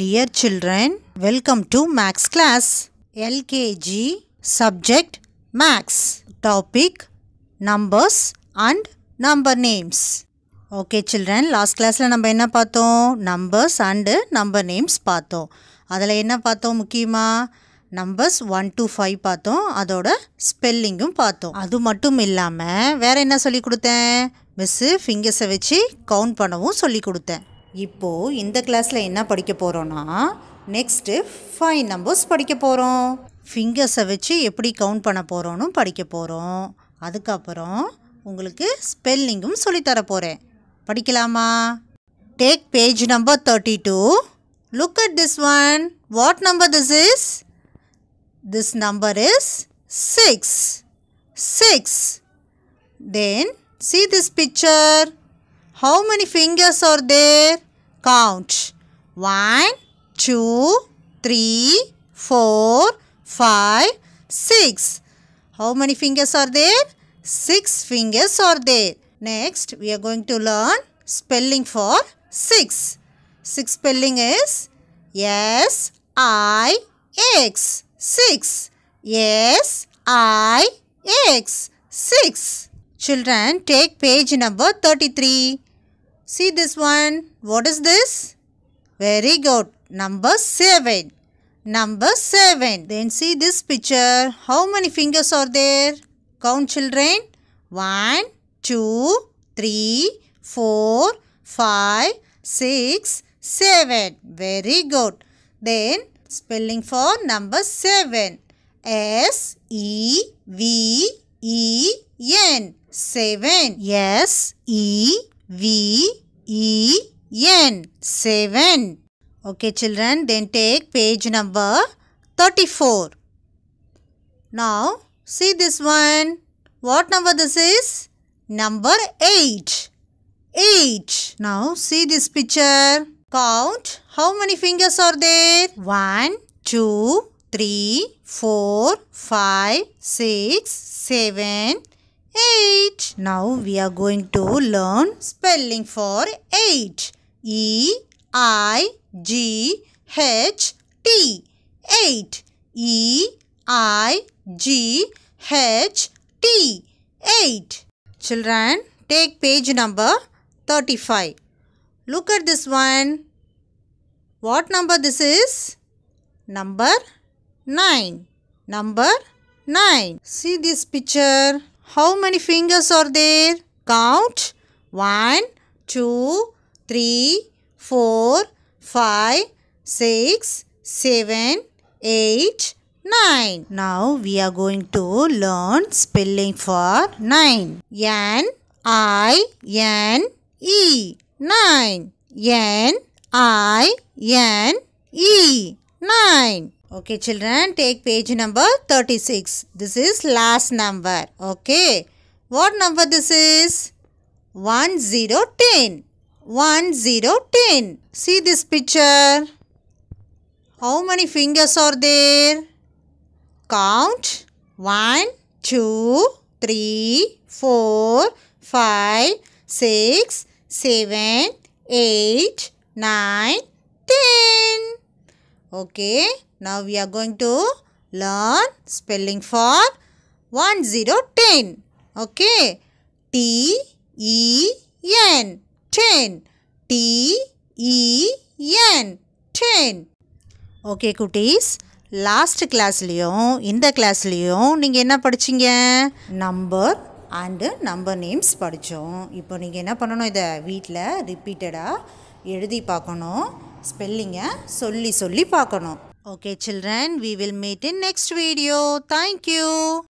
Dear children welcome to maths class. LKG subject maths Topic numbers and number names okay children last கிளாஸில் நம்ம என்ன பார்த்தோம் numbers and number names பார்த்தோம் அதில் என்ன பார்த்தோம் முக்கியமாக நம்பர்ஸ் ஒன் டூ ஃபைவ் பார்த்தோம் அதோட ஸ்பெல்லிங்கும் பார்த்தோம் அது மட்டும் இல்லாமல் வேறு என்ன சொல்லி கொடுத்தேன் மிஸ்ஸு ஃபிங்கர்ஸை வச்சு கவுண்ட் பண்ணவும் சொல்லி கொடுத்தேன் இப்போது இந்த கிளாஸில் என்ன படிக்க போகிறோன்னா நெக்ஸ்ட்டு ஃபைவ் நம்பர்ஸ் படிக்க போகிறோம் ஃபிங்கர்ஸை வச்சு எப்படி கவுண்ட் பண்ண போகிறோன்னு படிக்க போகிறோம் அதுக்கப்புறம் உங்களுக்கு ஸ்பெல்லிங்கும் சொல்லித்தர போகிறேன் படிக்கலாமா take page number thirty two look at this one what number this is this number is six six then see this picture How many fingers are there? Count. One, two, three, four, five, six. How many fingers are there? 6 fingers are there. Next, we are going to learn spelling for 6. 6 spelling is S I X 6. S I X 6. Children, take page number 33. See this one. What is this? Very good. Number 7. Number 7. Then see this picture. How many fingers are there? Count children. 1, 2, 3, 4, 5, 6, 7. Very good. Then spelling for number 7. S E V E N. 7. S E V E N. Seven. Okay, children, then take page number 34. Now, see this one. What number this is? Number 8. 8. Now, see this picture. Count. How many fingers are there? One, two, three, four, five, six, seven, 8. Now we are going to learn spelling for 8. E I G H T 8 E I G H T 8 Children take page number 35 Look at this one What number this is? Number 9 Number 9 See this picture how many fingers are there? Count. One, two, three, four, five, six, seven, eight, nine. Now we are going to learn spelling for 9. N I N E 9. N I N E 9. Okay children, take page number 36. This is last number. Okay. What number this is? 1010. 1010. See this picture. How many fingers are there? Count. 1, 2, 3, 4, 5, 6, 7, 8, 9, 10. Okay. Now we are going to learn spelling for 1010. Okay. T E N 10. T E N 10. Okay குட்டீஸ் last கிளாஸ்லேயும் இந்த கிளாஸ்லேயும் நீங்கள் என்ன படிச்சிங்க number and number names படித்தோம் இப்போ நீங்கள் என்ன பண்ணணும் இதை வீட்டில் ரிப்பீட்டடாக எழுதி பார்க்கணும் ஸ்பெல்லிங்கை சொல்லி சொல்லி பார்க்கணும் Okay children, we will meet in next video. Thank you.